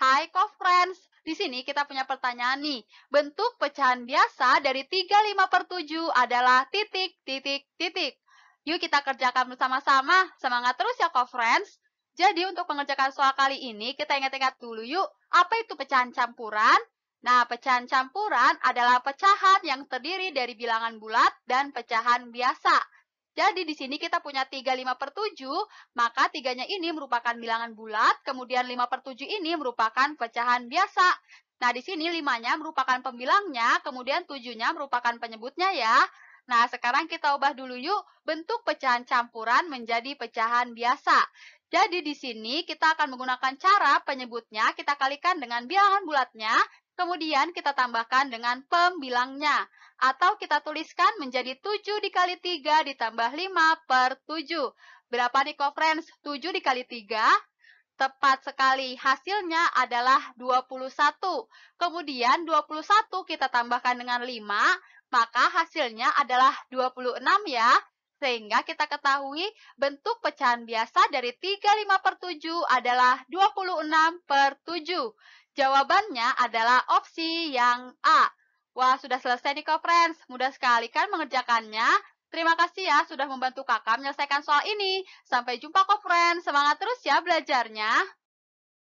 Hai Kofriends, di sini kita punya pertanyaan nih. Bentuk pecahan biasa dari 35 per 7 adalah titik, titik, titik. Yuk kita kerjakan bersama-sama. Semangat terus ya Kofriends. Jadi untuk mengerjakan soal kali ini, kita ingat-ingat dulu yuk, apa itu pecahan campuran? Nah, pecahan campuran adalah pecahan yang terdiri dari bilangan bulat dan pecahan biasa. Jadi di sini kita punya 3 5 per 7, maka tiganya ini merupakan bilangan bulat, kemudian 5 per 7 ini merupakan pecahan biasa. Nah, di sini 5-nya merupakan pembilangnya, kemudian 7-nya merupakan penyebutnya ya. Nah, sekarang kita ubah dulu yuk bentuk pecahan campuran menjadi pecahan biasa. Jadi di sini kita akan menggunakan cara penyebutnya kita kalikan dengan bilangan bulatnya Kemudian kita tambahkan dengan pembilangnya. Atau kita tuliskan menjadi 7 dikali 3 ditambah 5 per 7. Berapa nih, kofrens? 7 dikali 3 Tepat sekali, hasilnya adalah 21. Kemudian 21 kita tambahkan dengan 5, maka hasilnya adalah 26 ya. Sehingga kita ketahui bentuk pecahan biasa dari 35 per 7 adalah 26 per 7. Jawabannya adalah opsi yang A. Wah, sudah selesai nih friends. Mudah sekali kan mengerjakannya? Terima kasih ya sudah membantu kakak menyelesaikan soal ini. Sampai jumpa friends. Semangat terus ya belajarnya.